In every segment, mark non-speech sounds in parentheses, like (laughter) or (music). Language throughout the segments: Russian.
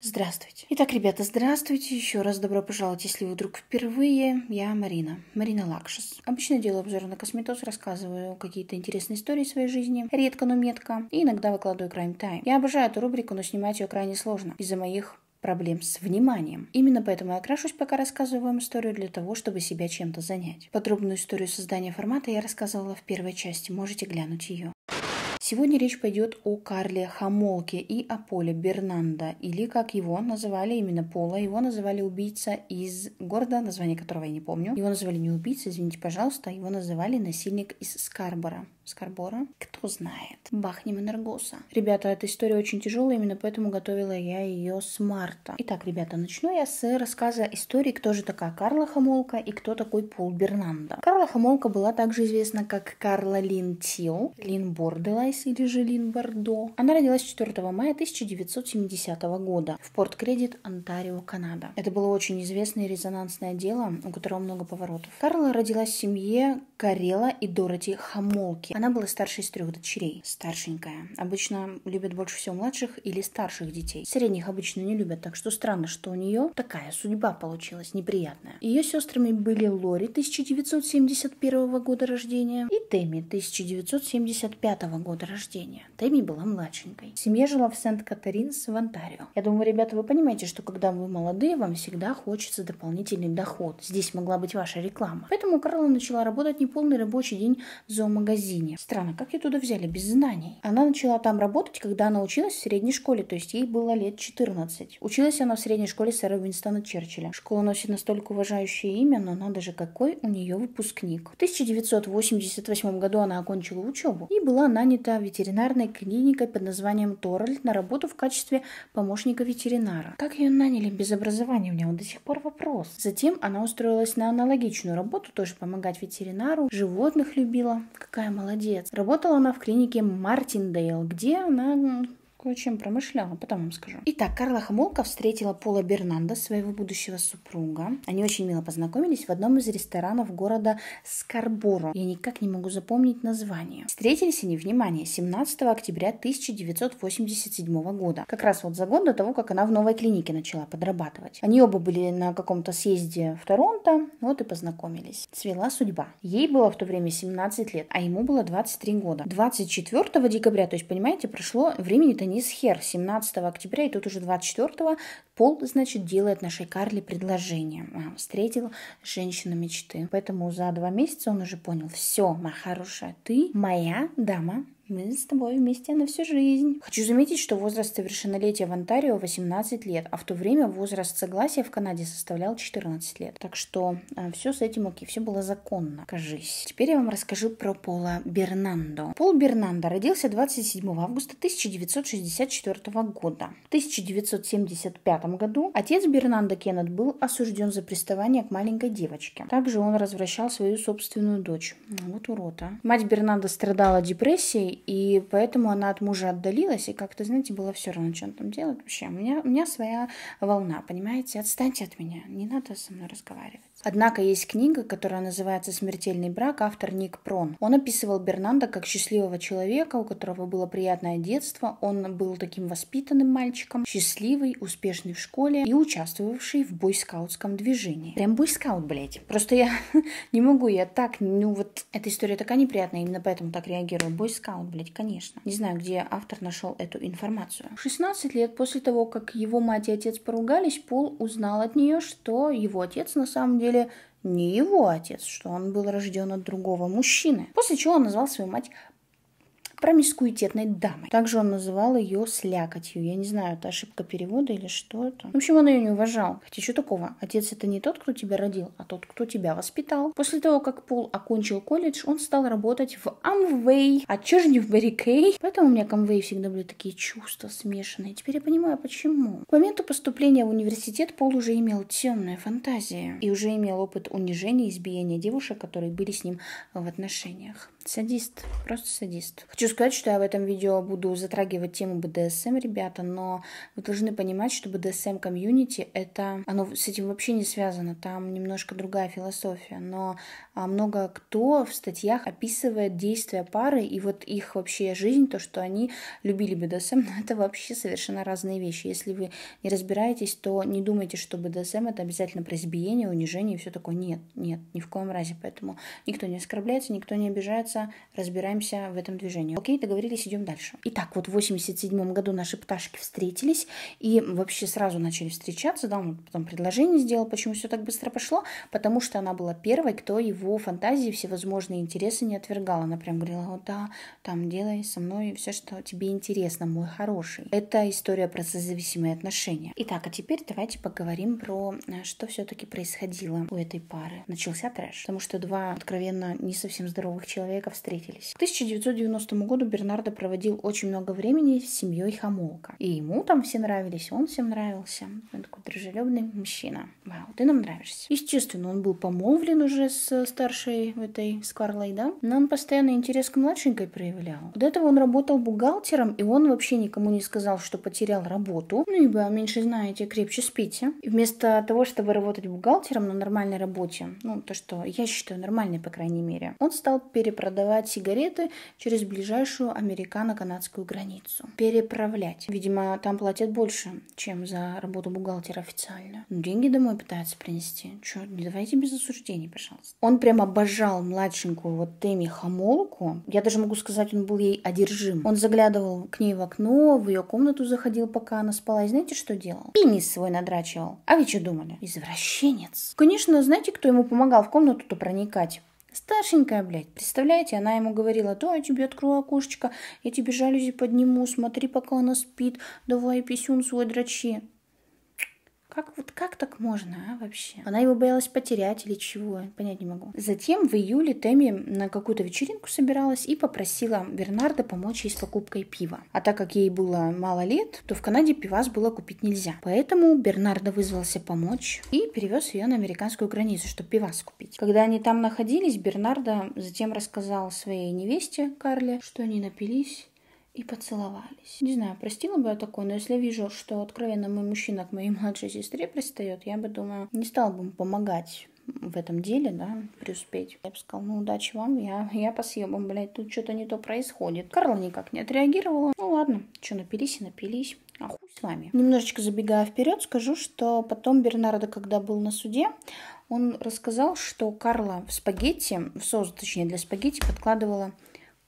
Здравствуйте. Итак, ребята, здравствуйте. Еще раз добро пожаловать, если вы вдруг впервые. Я Марина, Марина Лакшис. Обычно делаю обзоры на косметоз, рассказываю какие-то интересные истории своей жизни, редко, но метко, и иногда выкладываю крайм тайм. Я обожаю эту рубрику, но снимать ее крайне сложно из-за моих проблем с вниманием. Именно поэтому я крашусь, пока рассказываю вам историю для того, чтобы себя чем-то занять. Подробную историю создания формата я рассказывала в первой части, можете глянуть ее. Сегодня речь пойдет о Карле Хамолке и о Поле Бернанда, или как его называли именно Пола. Его называли убийца из города, название которого я не помню. Его называли не убийца, извините, пожалуйста, его называли насильник из Скарбора. Скорбора. Кто знает. Бахнем Энергоса. Ребята, эта история очень тяжелая, именно поэтому готовила я ее с марта. Итак, ребята, начну я с рассказа истории, кто же такая Карла Хамолка и кто такой Пол Бернанда. Карла Хамолка была также известна как Карла Лин Тил, Лин Борделайс или же Лин Бордо. Она родилась 4 мая 1970 года в Порт Кредит, Онтарио, Канада. Это было очень известное и резонансное дело, у которого много поворотов. Карла родилась в семье Карела и Дороти Хамолки. Она была старшей из трех дочерей, старшенькая. Обычно любят больше всего младших или старших детей. Средних обычно не любят, так что странно, что у нее такая судьба получилась неприятная. Ее сестрами были Лори 1971 года рождения и Тэмми 1975 года рождения. Тэмми была младшенькой. Семья жила в Сент-Катаринс в Онтарио. Я думаю, ребята, вы понимаете, что когда вы молодые, вам всегда хочется дополнительный доход. Здесь могла быть ваша реклама. Поэтому Карла начала работать неполный рабочий день в зоомагазине образование. Странно, как ее туда взяли без знаний? Она начала там работать, когда она училась в средней школе, то есть ей было лет 14. Училась она в средней школе сэра Уинстона Черчилля. Школа носит настолько уважающее имя, но надо же, какой у нее выпускник. В 1988 году она окончила учебу и была нанята ветеринарной клиникой под названием Торрель на работу в качестве помощника ветеринара. Как ее наняли без образования? У меня до сих пор вопрос. Затем она устроилась на аналогичную работу, тоже помогать ветеринару, животных любила. Какая молодец молодец. Работала она в клинике Мартиндейл, где она Кое чем промышляла, потом вам скажу. Итак, Карла Хамолка встретила Пола Бернанда, своего будущего супруга. Они очень мило познакомились в одном из ресторанов города Скарборо. Я никак не могу запомнить название. Встретились они, внимание, 17 октября 1987 года. Как раз вот за год до того, как она в новой клинике начала подрабатывать. Они оба были на каком-то съезде в Торонто, вот и познакомились. Цвела судьба. Ей было в то время 17 лет, а ему было 23 года. 24 декабря, то есть, понимаете, прошло времени-то не мисс Хер 17 октября, и тут уже 24 Пол, значит, делает нашей Карли предложение. встретил женщину мечты. Поэтому за два месяца он уже понял, все, моя хорошая, ты моя дама, мы с тобой вместе на всю жизнь. Хочу заметить, что возраст совершеннолетия в Онтарио 18 лет, а в то время возраст согласия в Канаде составлял 14 лет. Так что э, а, все с этим окей, все было законно, кажись. Теперь я вам расскажу про Пола Бернандо. Пол Бернандо родился 27 августа 1964 года. В 1975 году отец Бернандо Кеннет был осужден за приставание к маленькой девочке. Также он развращал свою собственную дочь. Ну вот урод, а. Мать Бернандо страдала депрессией и поэтому она от мужа отдалилась, и как-то, знаете, было все равно, что он там делает. Вообще, у меня, у меня своя волна, понимаете? Отстаньте от меня, не надо со мной разговаривать. Однако есть книга, которая называется «Смертельный брак», автор Ник Прон. Он описывал Бернанда как счастливого человека, у которого было приятное детство. Он был таким воспитанным мальчиком, счастливый, успешный в школе и участвовавший в бойскаутском движении. Прям бойскаут, блядь. Просто я (laughs) не могу, я так, ну вот эта история такая неприятная, именно поэтому так реагирую. Бойскаут, блядь, конечно. Не знаю, где автор нашел эту информацию. 16 лет после того, как его мать и отец поругались, Пол узнал от нее, что его отец на самом деле не его отец, что он был рожден от другого мужчины. После чего он назвал свою мать промискуитетной дамой. Также он называл ее слякотью. Я не знаю, это ошибка перевода или что это. В общем, он ее не уважал. Хотя что такого? Отец это не тот, кто тебя родил, а тот, кто тебя воспитал. После того, как Пол окончил колледж, он стал работать в Amway. А че же не в Берри Поэтому у меня к Amway всегда были такие чувства смешанные. Теперь я понимаю, почему. К моменту поступления в университет Пол уже имел темную фантазию и уже имел опыт унижения и избиения девушек, которые были с ним в отношениях. Садист, просто садист. Хочу сказать, что я в этом видео буду затрагивать тему БДСМ, ребята, но вы должны понимать, что БДСМ-комьюнити, это, оно с этим вообще не связано, там немножко другая философия, но а, много кто в статьях описывает действия пары и вот их вообще жизнь, то, что они любили БДСМ, (laughs) но это вообще совершенно разные вещи. Если вы не разбираетесь, то не думайте, что БДСМ это обязательно про избиение, унижение и все такое. Нет, нет, ни в коем разе, поэтому никто не оскорбляется, никто не обижается, разбираться, разбираемся в этом движении. Окей, договорились, идем дальше. Итак, вот в 87 году наши пташки встретились и вообще сразу начали встречаться, да, он потом предложение сделал, почему все так быстро пошло, потому что она была первой, кто его фантазии, всевозможные интересы не отвергал. Она прям говорила, о да, там делай со мной все, что тебе интересно, мой хороший. Это история про созависимые отношения. Итак, а теперь давайте поговорим про, э, что все-таки происходило у этой пары. Начался трэш, потому что два откровенно не совсем здоровых человека человека встретились. К 1990 году Бернардо проводил очень много времени с семьей Хамолка. И ему там все нравились, он всем нравился. Он такой дружелюбный мужчина. Вау, ты нам нравишься. Естественно, он был помолвлен уже с старшей этой Скарлой, да? Но он постоянно интерес к младшенькой проявлял. До этого он работал бухгалтером, и он вообще никому не сказал, что потерял работу. Ну, ибо а меньше знаете, крепче спите. И вместо того, чтобы работать бухгалтером на нормальной работе, ну, то, что я считаю нормальной, по крайней мере, он стал перепродавать продавать сигареты через ближайшую американо-канадскую границу. Переправлять. Видимо, там платят больше, чем за работу бухгалтера официально. Но ну, деньги домой пытаются принести. Че, не давайте без осуждений, пожалуйста. Он прям обожал младшенькую вот Тэмми Хамолку. Я даже могу сказать, он был ей одержим. Он заглядывал к ней в окно, в ее комнату заходил, пока она спала. И знаете, что делал? Пенис свой надрачивал. А вы что думали? Извращенец. Конечно, знаете, кто ему помогал в комнату-то проникать? Старшенькая, блядь, представляете, она ему говорила, да, я тебе открою окошечко, я тебе жалюзи подниму, смотри, пока она спит, давай писюн свой дрочи. Как, вот как так можно, а, вообще? Она его боялась потерять или чего, понять не могу. Затем в июле Тэмми на какую-то вечеринку собиралась и попросила Бернарда помочь ей с покупкой пива. А так как ей было мало лет, то в Канаде пивас было купить нельзя. Поэтому Бернарда вызвался помочь и перевез ее на американскую границу, чтобы пивас купить. Когда они там находились, Бернарда затем рассказал своей невесте Карле, что они напились и поцеловались. Не знаю, простила бы я такое, но если я вижу, что откровенно мой мужчина к моей (laughs) младшей сестре пристает, я бы, думаю, не стала бы ему помогать в этом деле, да, преуспеть. Я бы сказала, ну, удачи вам, я, я по съебам, блядь, тут что-то не то происходит. Карла никак не отреагировала. Ну, ладно, что, напились и напились. А хуй с вами. Немножечко забегая вперед, скажу, что потом Бернардо, когда был на суде, он рассказал, что Карла в спагетти, в соус, точнее, для спагетти подкладывала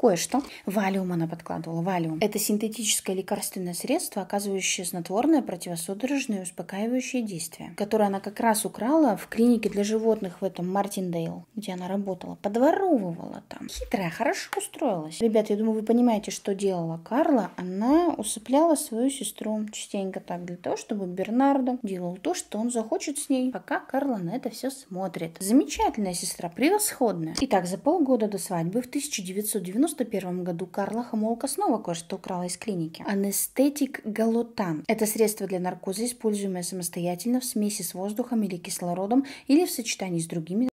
кое-что. Валиум она подкладывала. Валиум. Это синтетическое лекарственное средство, оказывающее снотворное, противосудорожное и успокаивающее действие, которое она как раз украла в клинике для животных в этом Мартиндейл, где она работала. Подворовывала там. Хитрая, хорошо устроилась. Ребята, я думаю, вы понимаете, что делала Карла. Она усыпляла свою сестру частенько так, для того, чтобы Бернардо делал то, что он захочет с ней, пока Карла на это все смотрит. Замечательная сестра, превосходная. Итак, за полгода до свадьбы в 1990 1991 году Карла Хамолка снова кое-что украла из клиники. Анестетик галотан. Это средство для наркоза, используемое самостоятельно в смеси с воздухом или кислородом или в сочетании с другими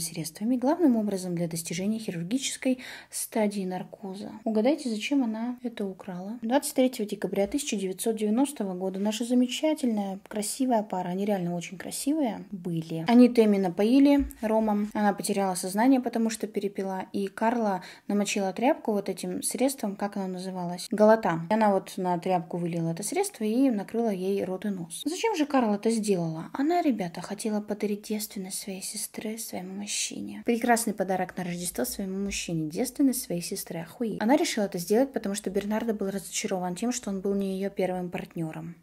средствами, главным образом для достижения хирургической стадии наркоза. Угадайте, зачем она это украла? 23 декабря 1990 года наша замечательная, красивая пара, они реально очень красивые, были. Они Тэмми напоили ромом, она потеряла сознание, потому что перепила, и Карла намочила тряпку вот этим средством, как оно называлось, голота. Она вот на тряпку вылила это средство и накрыла ей рот и нос. Зачем же Карла это сделала? Она, ребята, хотела подарить девственность своей сестры, своему своему мужчине. Прекрасный подарок на Рождество своему мужчине, девственность своей сестры Ахуи. Она решила это сделать, потому что Бернардо был разочарован тем, что он был не ее первым партнером.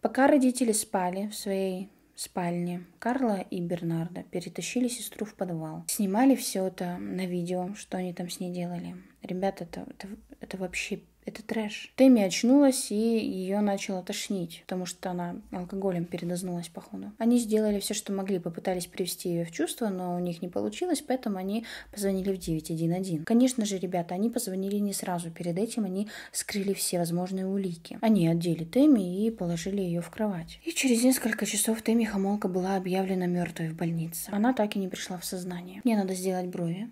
Пока родители спали в своей спальне, Карла и Бернардо перетащили сестру в подвал. Снимали все это на видео, что они там с ней делали. Ребята, это, это, это вообще это трэш. Тэмми очнулась, и ее начало тошнить, потому что она алкоголем передознулась, походу. Они сделали все, что могли, попытались привести ее в чувство, но у них не получилось, поэтому они позвонили в 911. Конечно же, ребята, они позвонили не сразу. Перед этим они скрыли все возможные улики. Они отдели Тэмми и положили ее в кровать. И через несколько часов Тэмми Хамолка была объявлена мертвой в больнице. Она так и не пришла в сознание. Мне надо сделать брови.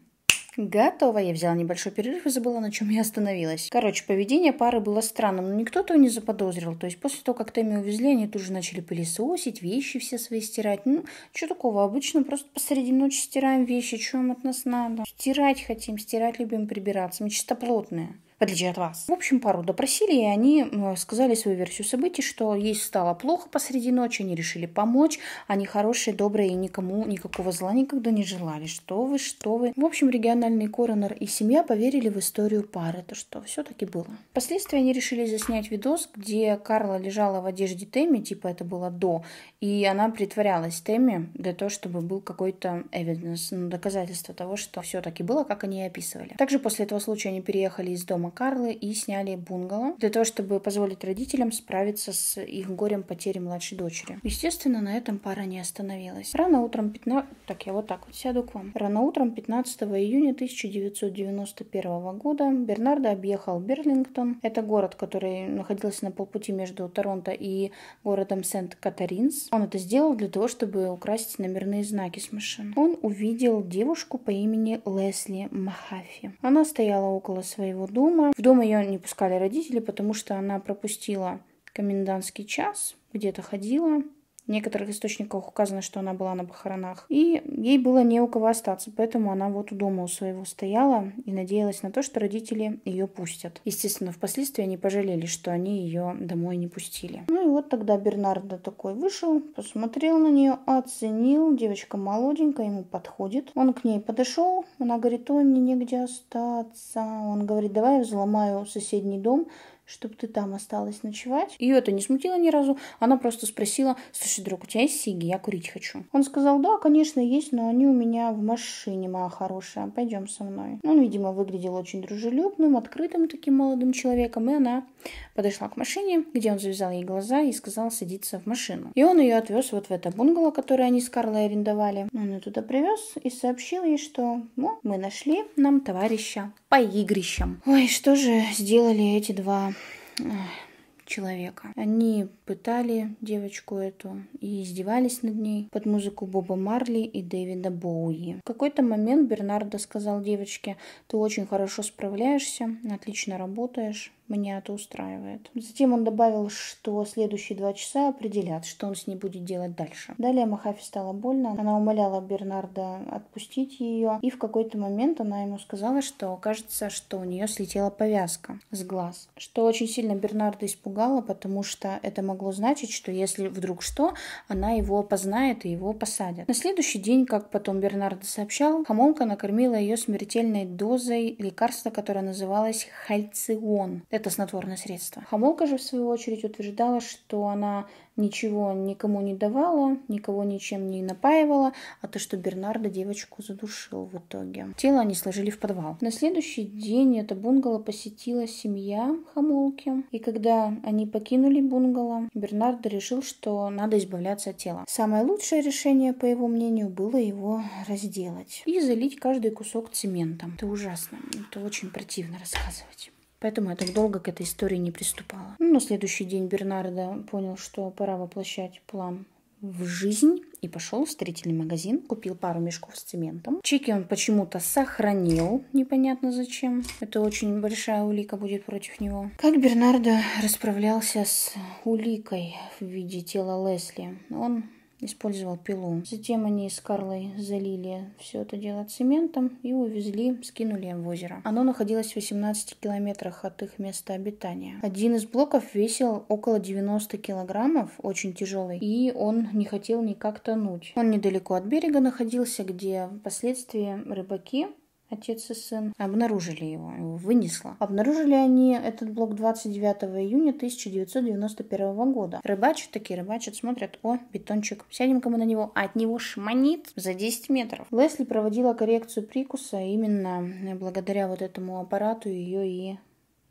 Готово. Я взяла небольшой перерыв и забыла, на чем я остановилась. Короче, поведение пары было странным, но никто этого не заподозрил. То есть после того, как Тэмми увезли, они тут же начали пылесосить, вещи все свои стирать. Ну, что такого? Обычно просто посреди ночи стираем вещи. Что от нас надо? Стирать хотим, стирать любим, прибираться. Мы чисто плотные в отличие от вас. В общем, пару допросили, и они сказали свою версию событий, что ей стало плохо посреди ночи, они решили помочь, они хорошие, добрые и никому никакого зла никогда не желали. Что вы, что вы. В общем, региональный коронер и семья поверили в историю пары, то что все-таки было. Впоследствии они решили заснять видос, где Карла лежала в одежде Тэмми, типа это было до, и она притворялась Тэмми для того, чтобы был какой-то evidence, ну, доказательство того, что все-таки было, как они и описывали. Также после этого случая они переехали из дома сан и сняли бунгало для того, чтобы позволить родителям справиться с их горем потери младшей дочери. Естественно, на этом пара не остановилась. Рано утром 15... Так, я вот так вот сяду к вам. Рано утром 15 июня 1991 года Бернардо объехал Берлингтон. Это город, который находился на полпути между Торонто и городом Сент-Катаринс. Он это сделал для того, чтобы украсть номерные знаки с машин. Он увидел девушку по имени Лесли Махафи. Она стояла около своего дома, дома. В дом ее не пускали родители, потому что она пропустила комендантский час, где-то ходила, в некоторых источниках указано, что она была на похоронах. И ей было не у кого остаться, поэтому она вот у дома у своего стояла и надеялась на то, что родители ее пустят. Естественно, впоследствии они пожалели, что они ее домой не пустили. Ну и вот тогда Бернардо такой вышел, посмотрел на нее, оценил. Девочка молоденькая, ему подходит. Он к ней подошел, она говорит, ой, мне негде остаться. Он говорит, давай я взломаю соседний дом, чтобы ты там осталась ночевать. Ее это не смутило ни разу. Она просто спросила, слушай, друг, у тебя есть сиги? Я курить хочу. Он сказал, да, конечно, есть, но они у меня в машине, моя хорошая. Пойдем со мной. Он, видимо, выглядел очень дружелюбным, открытым таким молодым человеком. И она подошла к машине, где он завязал ей глаза и сказал садиться в машину. И он ее отвез вот в это бунгало, которое они с Карлой арендовали. Он ее туда привез и сообщил ей, что ну, мы нашли нам товарища по игрищам. Ой, что же сделали эти два человека. Они пытали девочку эту и издевались над ней под музыку Боба Марли и Дэвида Боуи. В какой-то момент Бернардо сказал девочке, ты очень хорошо справляешься, отлично работаешь, мне это устраивает. Затем он добавил, что следующие два часа определят, что он с ней будет делать дальше. Далее Махафи стало больно. Она умоляла Бернарда отпустить ее. И в какой-то момент она ему сказала, что кажется, что у нее слетела повязка с глаз. Что очень сильно Бернарда испугало, потому что это могло значить, что если вдруг что, она его опознает и его посадят. На следующий день, как потом Бернарда сообщал, Хамонка накормила ее смертельной дозой лекарства, которое называлось хальцион. Это это снотворное средство. Хамолка же, в свою очередь, утверждала, что она ничего никому не давала, никого ничем не напаивала, а то, что Бернарда девочку задушил в итоге. Тело они сложили в подвал. На следующий день это бунгало посетила семья Хамолки, и когда они покинули бунгало, Бернардо решил, что надо избавляться от тела. Самое лучшее решение, по его мнению, было его разделать и залить каждый кусок цементом. Это ужасно, это очень противно рассказывать. Поэтому я так долго к этой истории не приступала. Ну, на следующий день Бернардо понял, что пора воплощать план в жизнь и пошел в строительный магазин, купил пару мешков с цементом. Чеки он почему-то сохранил, непонятно зачем. Это очень большая улика будет против него. Как Бернардо расправлялся с уликой в виде тела Лесли? Он использовал пилу. Затем они с Карлой залили все это дело цементом и увезли, скинули в озеро. Оно находилось в 18 километрах от их места обитания. Один из блоков весил около 90 килограммов, очень тяжелый, и он не хотел никак тонуть. Он недалеко от берега находился, где впоследствии рыбаки отец и сын, обнаружили его, его вынесло. Обнаружили они этот блок 29 июня 1991 года. Рыбачат такие, рыбачат, смотрят, о, бетончик, сядем-ка мы на него, а от него шманит за 10 метров. Лесли проводила коррекцию прикуса именно благодаря вот этому аппарату ее и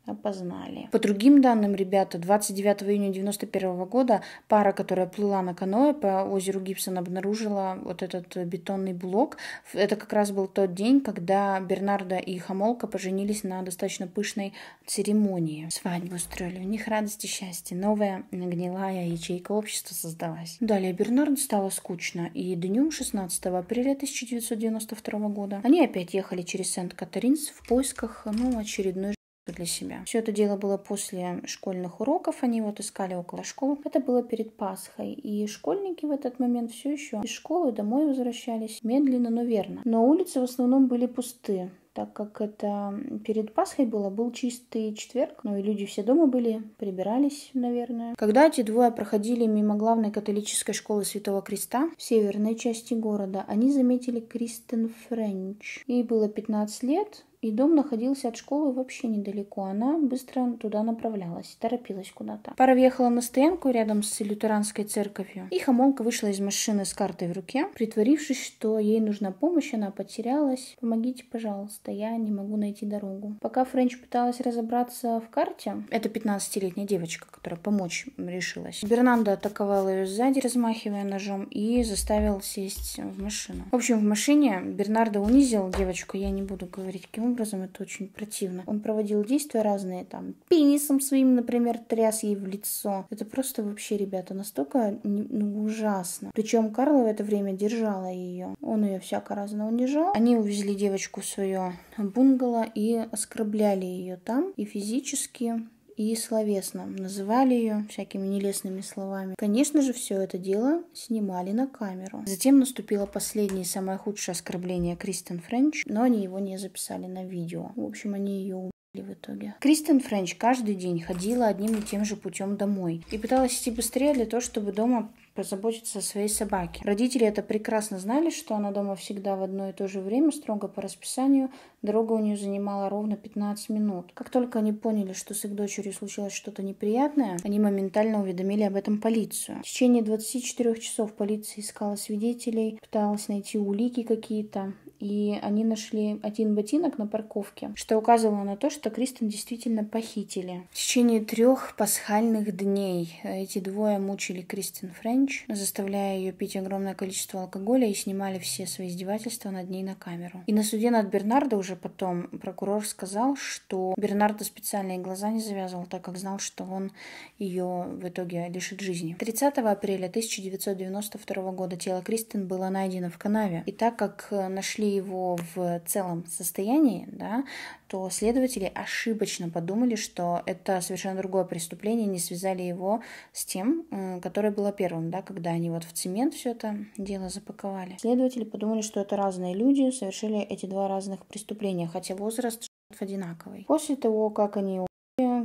опознали. По другим данным, ребята, 29 июня 1991 года пара, которая плыла на каноэ по озеру Гибсон, обнаружила вот этот бетонный блок. Это как раз был тот день, когда Бернарда и Хамолка поженились на достаточно пышной церемонии. Свадьбу устроили, у них радость и счастье. Новая гнилая ячейка общества создалась. Далее Бернарду стало скучно, и днем 16 апреля 1992 года они опять ехали через Сент-Катаринс в поисках ну, очередной для себя. Все это дело было после школьных уроков, они его искали около школы. Это было перед Пасхой, и школьники в этот момент все еще из школы домой возвращались медленно, но верно. Но улицы в основном были пусты, так как это перед Пасхой было, был чистый четверг, ну и люди все дома были, прибирались, наверное. Когда эти двое проходили мимо главной католической школы Святого Креста в северной части города, они заметили Кристен Френч. Ей было 15 лет, и дом находился от школы вообще недалеко. Она быстро туда направлялась, торопилась куда-то. Пара въехала на стоянку рядом с лютеранской церковью. И Хамонка вышла из машины с картой в руке, притворившись, что ей нужна помощь, она потерялась. «Помогите, пожалуйста, я не могу найти дорогу». Пока Френч пыталась разобраться в карте, это 15-летняя девочка, которая помочь решилась, Бернандо атаковал ее сзади, размахивая ножом, и заставил сесть в машину. В общем, в машине Бернардо унизил девочку, я не буду говорить, кем образом это очень противно. Он проводил действия разные, там, пенисом своим, например, тряс ей в лицо. Это просто вообще, ребята, настолько ну, ужасно. Причем Карла в это время держала ее. Он ее всяко разно унижал. Они увезли девочку в свое бунгало и оскорбляли ее там и физически, и словесно. Называли ее всякими нелестными словами. Конечно же, все это дело снимали на камеру. Затем наступило последнее и самое худшее оскорбление Кристен Френч, но они его не записали на видео. В общем, они ее в итоге. Кристен Френч каждый день ходила одним и тем же путем домой и пыталась идти быстрее для того, чтобы дома позаботиться о своей собаке. Родители это прекрасно знали, что она дома всегда в одно и то же время, строго по расписанию. Дорога у нее занимала ровно 15 минут. Как только они поняли, что с их дочерью случилось что-то неприятное, они моментально уведомили об этом полицию. В течение 24 часов полиция искала свидетелей, пыталась найти улики какие-то и они нашли один ботинок на парковке, что указывало на то, что Кристен действительно похитили. В течение трех пасхальных дней эти двое мучили Кристен Френч, заставляя ее пить огромное количество алкоголя и снимали все свои издевательства над ней на камеру. И на суде над Бернардо уже потом прокурор сказал, что Бернардо специальные глаза не завязывал, так как знал, что он ее в итоге лишит жизни. 30 апреля 1992 года тело Кристен было найдено в канаве. И так как нашли его в целом состоянии, да, то следователи ошибочно подумали, что это совершенно другое преступление, не связали его с тем, которое было первым, да, когда они вот в цемент все это дело запаковали. Следователи подумали, что это разные люди совершили эти два разных преступления, хотя возраст одинаковый. После того, как они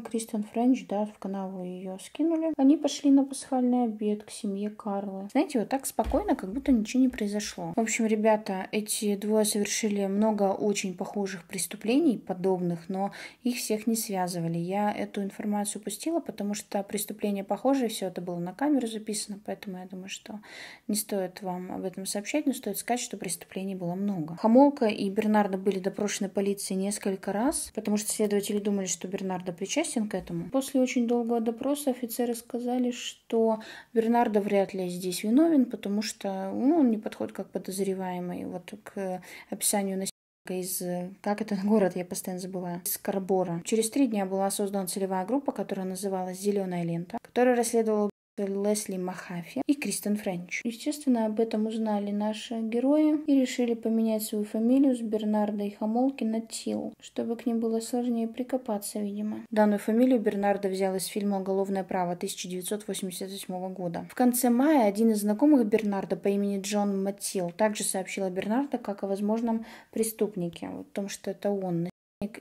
Кристен Френч, да, в канаву ее скинули. Они пошли на пасхальный обед к семье Карлы. Знаете, вот так спокойно, как будто ничего не произошло. В общем, ребята, эти двое совершили много очень похожих преступлений, подобных, но их всех не связывали. Я эту информацию упустила, потому что преступления похожие, все это было на камеру записано, поэтому я думаю, что не стоит вам об этом сообщать, но стоит сказать, что преступлений было много. Хамолка и Бернарда были допрошены полицией несколько раз, потому что следователи думали, что Бернарда причастен согласен к этому. После очень долгого допроса офицеры сказали, что Бернардо вряд ли здесь виновен, потому что ну, он не подходит как подозреваемый вот к описанию насилия из... Как этот (laughs) город, я постоянно забываю. Из Карбора. Через три дня была создана целевая группа, которая называлась «Зеленая лента», которая расследовала Лесли Махафи и Кристен Френч. Естественно, об этом узнали наши герои и решили поменять свою фамилию с Бернарда и Хамолки на Тил, чтобы к ним было сложнее прикопаться, видимо. Данную фамилию Бернарда взял из фильма «Уголовное право» 1988 года. В конце мая один из знакомых Бернарда по имени Джон Матил также сообщил о Бернарда как о возможном преступнике, о том, что это он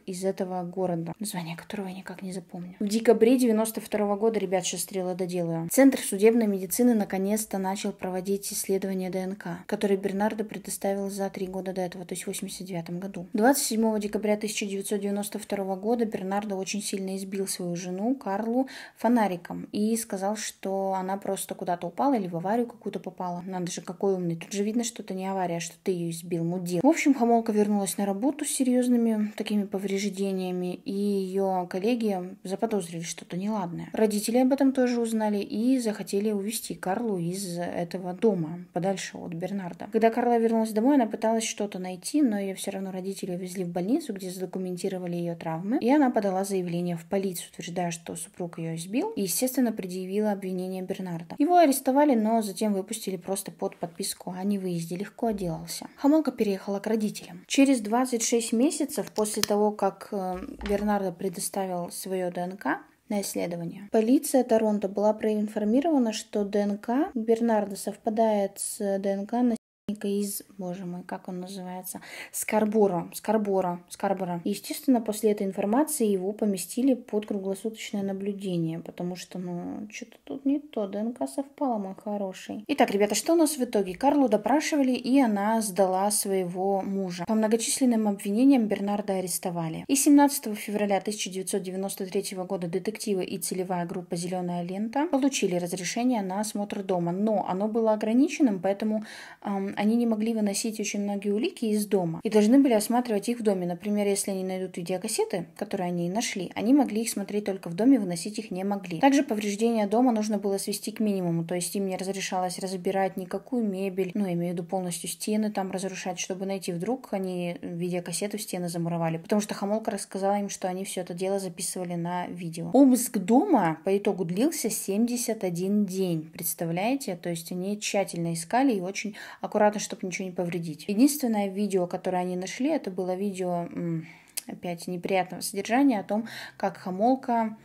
из этого города, название которого я никак не запомню. В декабре 92 года, ребят, сейчас стрелы доделаю, Центр судебной медицины наконец-то начал проводить исследование ДНК, которое Бернардо предоставил за три года до этого, то есть в 89 году. 27 декабря 1992 года Бернардо очень сильно избил свою жену Карлу фонариком и сказал, что она просто куда-то упала или в аварию какую-то попала. Надо же, какой умный. Тут же видно, что это не авария, а что ты ее избил, мудил. В общем, Хамолка вернулась на работу с серьезными такими повреждениями, и ее коллеги заподозрили что-то неладное. Родители об этом тоже узнали и захотели увезти Карлу из этого дома, подальше от Бернарда. Когда Карла вернулась домой, она пыталась что-то найти, но ее все равно родители везли в больницу, где задокументировали ее травмы, и она подала заявление в полицию, утверждая, что супруг ее избил, и, естественно, предъявила обвинение Бернарда. Его арестовали, но затем выпустили просто под подписку о невыезде, легко отделался. Хамолка переехала к родителям. Через 26 месяцев после того, того, как э, Бернардо предоставил свое ДНК на исследование. Полиция Торонто была проинформирована, что ДНК Бернарда совпадает с ДНК на художника из, боже мой, как он называется, Скарбора, Скарбора, Скарбора. И, естественно, после этой информации его поместили под круглосуточное наблюдение, потому что, ну, что-то тут не то, ДНК совпало, мой хороший. Итак, ребята, что у нас в итоге? Карлу допрашивали, и она сдала своего мужа. По многочисленным обвинениям Бернарда арестовали. И 17 февраля 1993 года детективы и целевая группа «Зеленая лента» получили разрешение на осмотр дома, но оно было ограниченным, поэтому эм, они они не могли выносить очень многие улики из дома и должны были осматривать их в доме. Например, если они найдут видеокассеты, которые они и нашли, они могли их смотреть только в доме, выносить их не могли. Также повреждения дома нужно было свести к минимуму, то есть им не разрешалось разбирать никакую мебель, ну, я имею в виду полностью стены там разрушать, чтобы найти вдруг они видеокассеты в стены замуровали, потому что Хамолка рассказала им, что они все это дело записывали на видео. Обыск дома по итогу длился 71 день, представляете? То есть они тщательно искали и очень аккуратно аккуратно, чтобы ничего не повредить. Единственное видео, которое они нашли, это было видео опять неприятного содержания о том, как Хамолка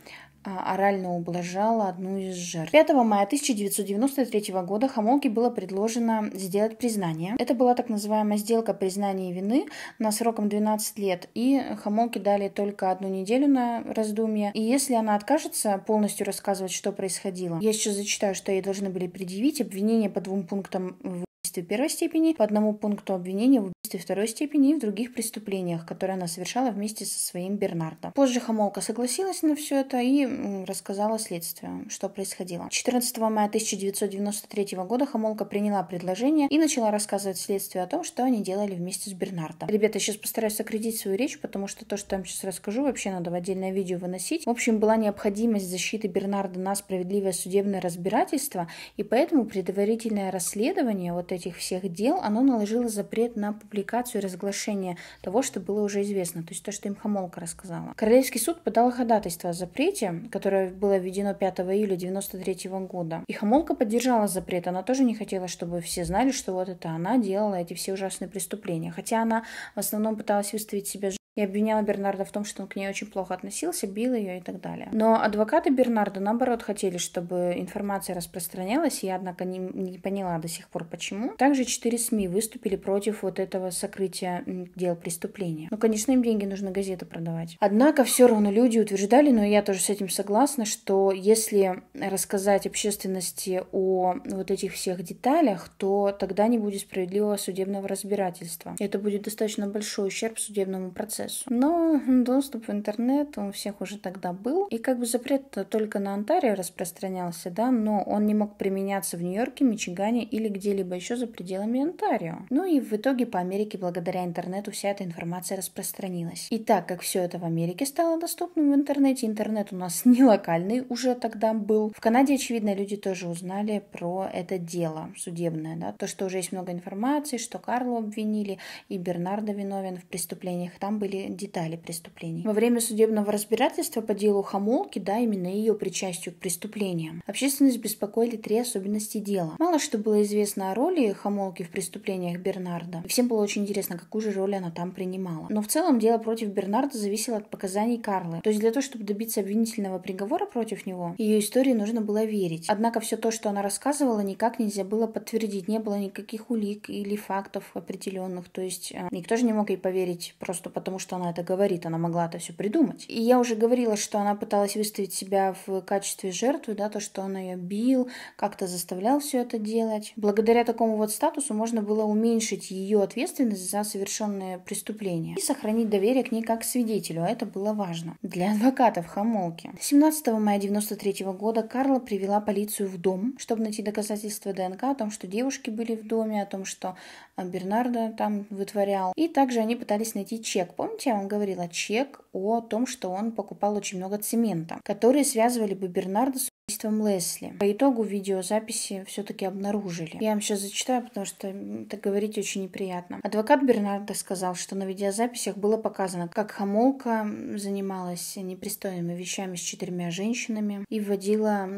а, орально ублажала одну из жертв. 5 мая 1993 года Хамолке было предложено сделать признание. Это была так называемая сделка признания вины на сроком 12 лет, и Хамолке дали только одну неделю на раздумье. И если она откажется полностью рассказывать, что происходило, я сейчас зачитаю, что ей должны были предъявить обвинение по двум пунктам убийстве первой степени, по одному пункту обвинения в убийстве второй степени и в других преступлениях, которые она совершала вместе со своим Бернардом. Позже Хамолка согласилась на все это и рассказала следствию, что происходило. 14 мая 1993 года Хамолка приняла предложение и начала рассказывать следствию о том, что они делали вместе с Бернардом. Ребята, сейчас постараюсь сократить свою речь, потому что то, что я вам сейчас расскажу, вообще надо в отдельное видео выносить. В общем, была необходимость защиты Бернарда на справедливое судебное разбирательство, и поэтому предварительное расследование вот этих всех дел, оно наложило запрет на публикацию и разглашение того, что было уже известно, то есть то, что им Хамолка рассказала. Королевский суд подал ходатайство о запрете, которое было введено 5 июля 1993 года. И Хамолка поддержала запрет, она тоже не хотела, чтобы все знали, что вот это она делала эти все ужасные преступления. Хотя она в основном пыталась выставить себя и обвиняла Бернарда в том, что он к ней очень плохо относился, бил ее и так далее. Но адвокаты Бернарда, наоборот, хотели, чтобы информация распространялась, я, однако, не, не поняла до сих пор, почему. Также четыре СМИ выступили против вот этого сокрытия дел преступления. Ну, конечно, им деньги нужно газеты продавать. Однако, все равно люди утверждали, но я тоже с этим согласна, что если рассказать общественности о вот этих всех деталях, то тогда не будет справедливого судебного разбирательства. Это будет достаточно большой ущерб судебному процессу процессу. Но доступ в интернет у всех уже тогда был. И как бы запрет -то только на Онтарио распространялся, да, но он не мог применяться в Нью-Йорке, Мичигане или где-либо еще за пределами Онтарио. Ну и в итоге по Америке благодаря интернету вся эта информация распространилась. И так как все это в Америке стало доступным в интернете, интернет у нас (laughs) не локальный уже тогда был. В Канаде, очевидно, люди тоже узнали про это дело судебное, да, то, что уже есть много информации, что Карло обвинили и Бернардо виновен в преступлениях, там были раскрыли детали преступлений. Во время судебного разбирательства по делу Хамолки, да, именно ее причастию к преступлениям, общественность беспокоили три особенности дела. Мало что было известно о роли Хамолки в преступлениях Бернарда. Всем было очень интересно, какую же роль она там принимала. Но в целом дело против Бернарда зависело от показаний Карлы. То есть для того, чтобы добиться обвинительного приговора против него, ее истории нужно было верить. Однако все то, что она рассказывала, никак нельзя было подтвердить. Не было никаких улик или фактов определенных. То есть э, никто же не мог ей поверить просто потому, что она это говорит, она могла это все придумать. И я уже говорила, что она пыталась выставить себя в качестве жертвы, да, то, что он ее бил, как-то заставлял все это делать. Благодаря такому вот статусу можно было уменьшить ее ответственность за совершенные преступления и сохранить доверие к ней как к свидетелю, а это было важно. Для адвокатов Хамолки. 17 мая 93 года Карла привела полицию в дом, чтобы найти доказательства ДНК о том, что девушки были в доме, о том, что э, Бернардо там вытворял. И также они пытались найти чек. Помните, Помните, он говорил о а Чек, о том, что он покупал очень много цемента, которые связывали бы Бернарда с убийством Лесли. По итогу видеозаписи все-таки обнаружили. Я вам сейчас зачитаю, потому что это говорить очень неприятно. Адвокат Бернарда сказал, что на видеозаписях было показано, как Хамолка занималась непристойными вещами с четырьмя женщинами и вводила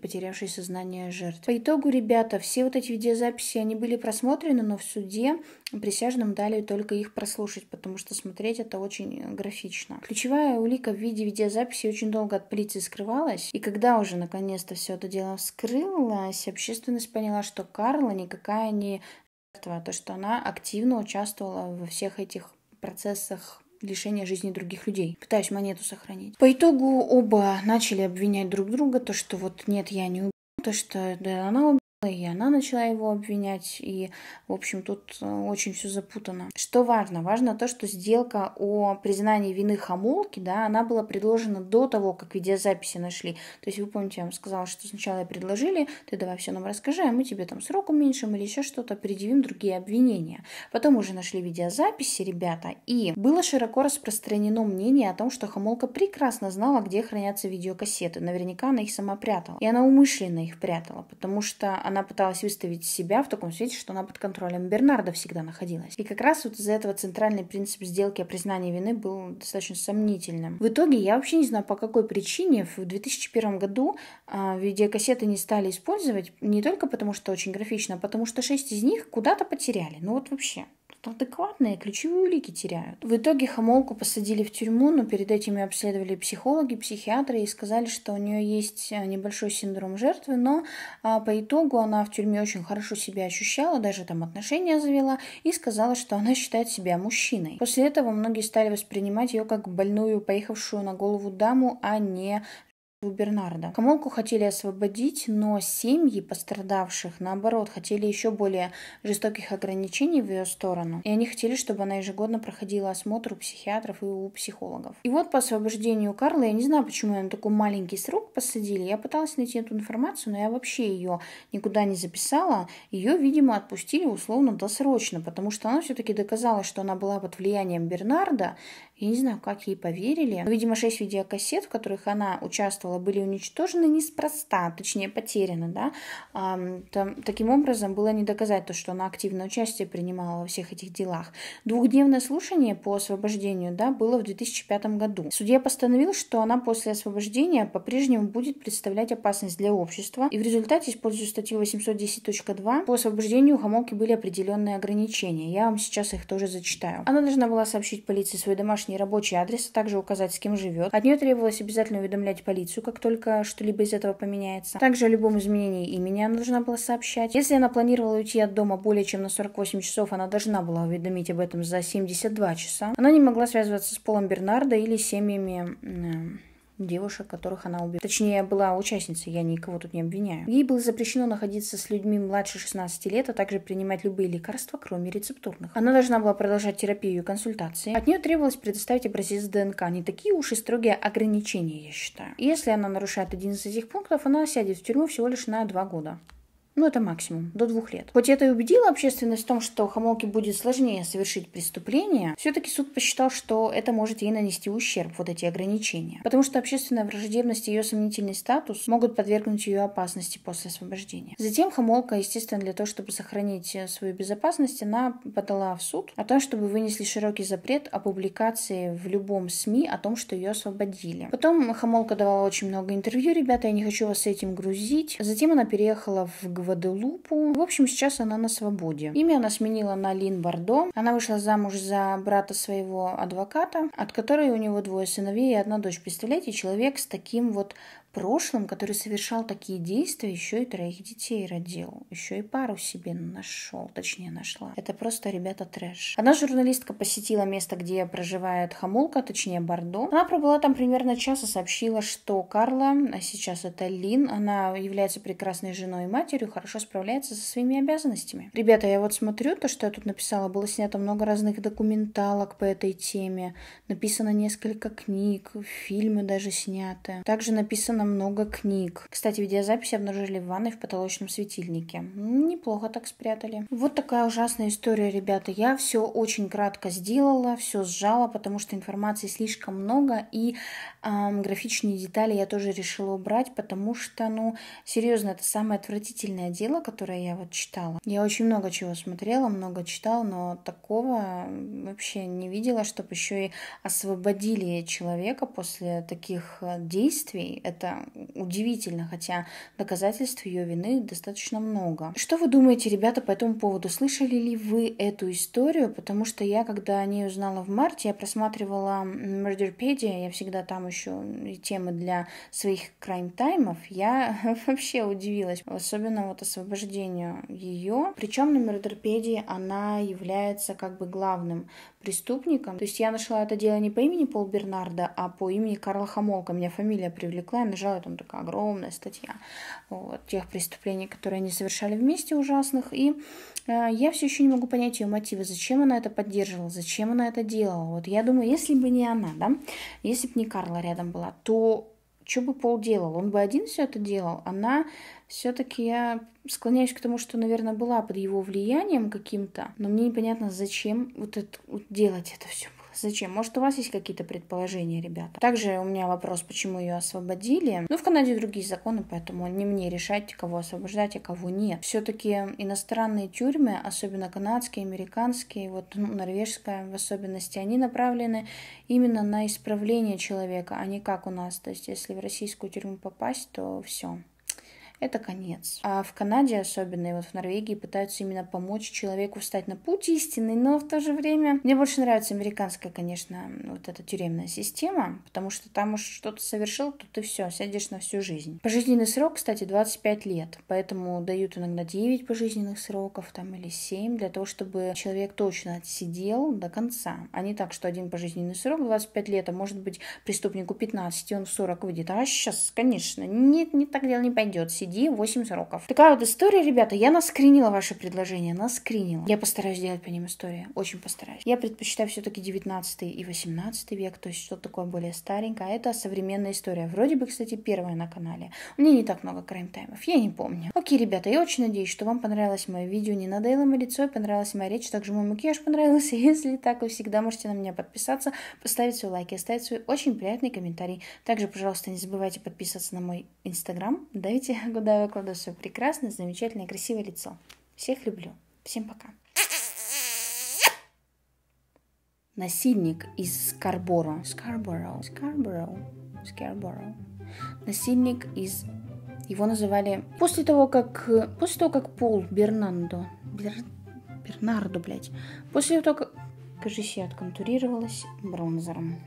потерявшие сознание жертв. По итогу, ребята, все вот эти видеозаписи, они были просмотрены, но в суде присяжным дали только их прослушать, потому что смотреть это очень графично. Ключевая улика в виде видеозаписи очень долго от полиции скрывалась, и когда уже наконец-то все это дело вскрылось, общественность поняла, что Карла никакая не жертва, а то, что она активно участвовала во всех этих процессах лишения жизни других людей. Пытаюсь монету сохранить. По итогу оба начали обвинять друг друга, то, что вот нет, я не убил, то, что да, она убила и она начала его обвинять, и, в общем, тут э, очень все запутано. Что важно? Важно то, что сделка о признании вины Хамолки, да, она была предложена до того, как видеозаписи нашли. То есть, вы помните, я вам сказала, что сначала предложили, ты давай все нам расскажи, а мы тебе там срок уменьшим или еще что-то, предъявим другие обвинения. Потом уже нашли видеозаписи, ребята, и было широко распространено мнение о том, что Хамолка прекрасно знала, где хранятся видеокассеты. Наверняка она их сама прятала. И она умышленно их прятала, потому что она она пыталась выставить себя в таком свете, что она под контролем Бернарда всегда находилась. И как раз вот из-за этого центральный принцип сделки о признании вины был достаточно сомнительным. В итоге я вообще не знаю, по какой причине в 2001 году э, видеокассеты не стали использовать, не только потому, что очень графично, а потому что шесть из них куда-то потеряли. Ну вот вообще адекватные, ключевые улики теряют. В итоге Хамолку посадили в тюрьму, но перед этим ее обследовали психологи, психиатры и сказали, что у нее есть э, небольшой синдром жертвы, но а, по итогу она в тюрьме очень хорошо себя ощущала, даже там отношения завела и сказала, что она считает себя мужчиной. После этого многие стали воспринимать ее как больную, поехавшую на голову даму, а не у Бернарда. Камолку хотели освободить, но семьи пострадавших, наоборот, хотели еще более жестоких ограничений в ее сторону. И они хотели, чтобы она ежегодно проходила осмотр у психиатров и у психологов. И вот по освобождению Карла, я не знаю, почему ее на такой маленький срок посадили. Я пыталась найти эту информацию, но я вообще ее никуда не записала. Ее, видимо, отпустили условно досрочно, потому что она все-таки доказала, что она была под влиянием Бернарда, я не знаю, как ей поверили. Но, видимо, шесть видеокассет, в которых она участвовала, были уничтожены неспроста, точнее, потеряны, да. там, таким образом, было не доказать то, что она активное участие принимала во всех этих делах. Двухдневное слушание по освобождению, да, было в 2005 году. Судья постановил, что она после освобождения по-прежнему будет представлять опасность для общества, и в результате, используя статью 810.2, по освобождению у были определенные ограничения. Я вам сейчас их тоже зачитаю. Она должна была сообщить полиции свой домашний домашний рабочий адрес, а также указать, с кем живет. От нее требовалось обязательно уведомлять полицию, как только что-либо из этого поменяется. Также о любом изменении имени она должна была сообщать. Если она планировала уйти от дома более чем на 48 часов, она должна была уведомить об этом за 72 часа. Она не могла связываться с Полом Бернардо или семьями... Э, девушек, которых она убила. Точнее, была участницей, я никого тут не обвиняю. Ей было запрещено находиться с людьми младше 16 лет, а также принимать любые лекарства, кроме рецептурных. Она должна была продолжать терапию и консультации. От нее требовалось предоставить образец ДНК. Не такие уж и строгие ограничения, я считаю. Если она нарушает один из этих пунктов, она сядет в тюрьму всего лишь на два года. Ну, это максимум, до двух лет. Хоть это и убедило общественность в том, что Хамолке будет сложнее совершить преступление, все-таки суд посчитал, что это может ей нанести ущерб, вот эти ограничения. Потому что общественная враждебность и ее сомнительный статус могут подвергнуть ее опасности после освобождения. Затем Хамолка, естественно, для того, чтобы сохранить э, свою безопасность, она подала в суд о том, чтобы вынесли широкий запрет о публикации в любом СМИ о том, что ее освободили. Потом Хамолка давала очень много интервью, ребята, я не хочу вас с этим грузить. Затем она переехала в Гваделупу. В общем, сейчас она на свободе. Имя она сменила на Лин Бардо. Она вышла замуж за брата своего адвоката, от которой у него двое сыновей и одна дочь. Представляете, человек с таким вот прошлом, который совершал такие действия, еще и троих детей родил, еще и пару себе нашел, точнее нашла. Это просто, ребята, трэш. Одна журналистка посетила место, где проживает Хамулка, точнее Бордо. Она пробыла там примерно час и сообщила, что Карла, а сейчас это Лин, она является прекрасной женой и матерью, хорошо справляется со своими обязанностями. Ребята, я вот смотрю, то, что я тут написала, было снято много разных документалок по этой теме, написано несколько книг, фильмы даже сняты. Также написано довольно много книг. Кстати, видеозаписи обнаружили в ванной в потолочном светильнике. Неплохо так спрятали. Вот такая ужасная история, ребята. Я все очень кратко сделала, все сжала, потому что информации слишком много, и эм, графичные детали я тоже решила убрать, потому что, ну, серьезно, это самое отвратительное дело, которое я вот читала. Я очень много чего смотрела, много читала, но такого вообще не видела, чтобы еще и освободили человека после таких э, действий. Это удивительно, хотя доказательств ее вины достаточно много. Что вы думаете, ребята, по этому поводу? Слышали ли вы эту историю? Потому что я, когда о ней узнала в марте, я просматривала Murderpedia, я всегда там еще темы для своих крайм-таймов, я (laughs) вообще удивилась, особенно вот освобождению ее. Причем на Murderpedia она является как бы главным преступником. То есть я нашла это дело не по имени Пол Бернарда, а по имени Карла Хамолка. Меня фамилия привлекла, я нажала лежала там такая огромная статья вот, тех преступлений, которые они совершали вместе ужасных. И э, я все еще не могу понять ее мотивы, зачем она это поддерживала, зачем она это делала. Вот я думаю, если бы не она, да, если бы не Карла рядом была, то что бы Пол делал? Он бы один все это делал? Она все-таки, я склоняюсь к тому, что, наверное, была под его влиянием каким-то, но мне непонятно, зачем вот это вот делать это все Зачем? Может, у вас есть какие-то предположения, ребята? Также у меня вопрос, почему ее освободили. Ну, в Канаде другие законы, поэтому не мне решать, кого освобождать, а кого нет. Все-таки иностранные тюрьмы, особенно канадские, американские, вот ну, норвежская в особенности, они направлены именно на исправление человека, а не как у нас. То есть, если в российскую тюрьму попасть, то все это конец. А в Канаде особенно, и вот в Норвегии пытаются именно помочь человеку встать на путь истинный, но в то же время мне больше нравится американская, конечно, вот эта тюремная система, потому что там уж что-то совершил, то ты все, сядешь на всю жизнь. Пожизненный срок, кстати, 25 лет, поэтому дают иногда 9 пожизненных сроков там или 7, для того, чтобы человек точно отсидел до конца, а не так, что один пожизненный срок 25 лет, а может быть преступнику 15, и он в 40 выйдет. А сейчас, конечно, нет, не так дело не пойдет, сидеть жди 8 сроков. Такая вот история, ребята. Я наскринила ваши предложения, наскринила. Я постараюсь сделать по ним историю, очень постараюсь. Я предпочитаю все-таки 19 и 18 век, то есть что-то такое более старенькое. А это современная история. Вроде бы, кстати, первая на канале. У меня не так много крайм-таймов, я не помню. Окей, ребята, я очень надеюсь, что вам понравилось мое видео, не надоело мое лицо, понравилась моя речь, также мой макияж понравился. (laughs) Если так, вы всегда можете на меня подписаться, поставить свой лайк и оставить свой очень приятный комментарий. Также, пожалуйста, не забывайте подписываться на мой инстаграм. Давите (laughs) когда я выкладываю свое прекрасное, замечательное, красивое лицо. Всех люблю. Всем пока. Насильник из Скарборо. Скарборо, Скарборо, Скарборо. Насильник из... Его называли... После того, как... После того, как Пол Бернандо... Бер... Бернардо, блядь. После того, как... Кажись, я отконтурировалась бронзером.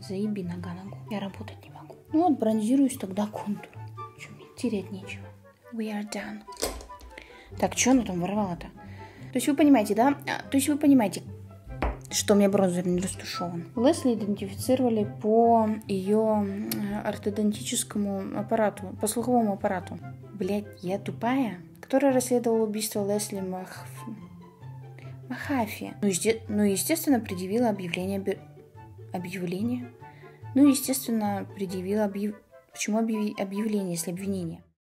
Заеби нога ногу. Я работать не могу. Ну вот бронзируюсь тогда контур терять нечего. We are done. Так, что она там ворвала-то? То есть вы понимаете, да? А, то есть вы понимаете, что у меня бронзер не растушеван. Лесли идентифицировали по ее э, ортодонтическому аппарату, по слуховому аппарату. Блять, я тупая? Которая расследовала убийство Лесли Мах... Махафи. Ну, есте... ну, естественно, предъявила объявление... Объявление? Ну, естественно, предъявила объяв... Почему объявление, если обвинение?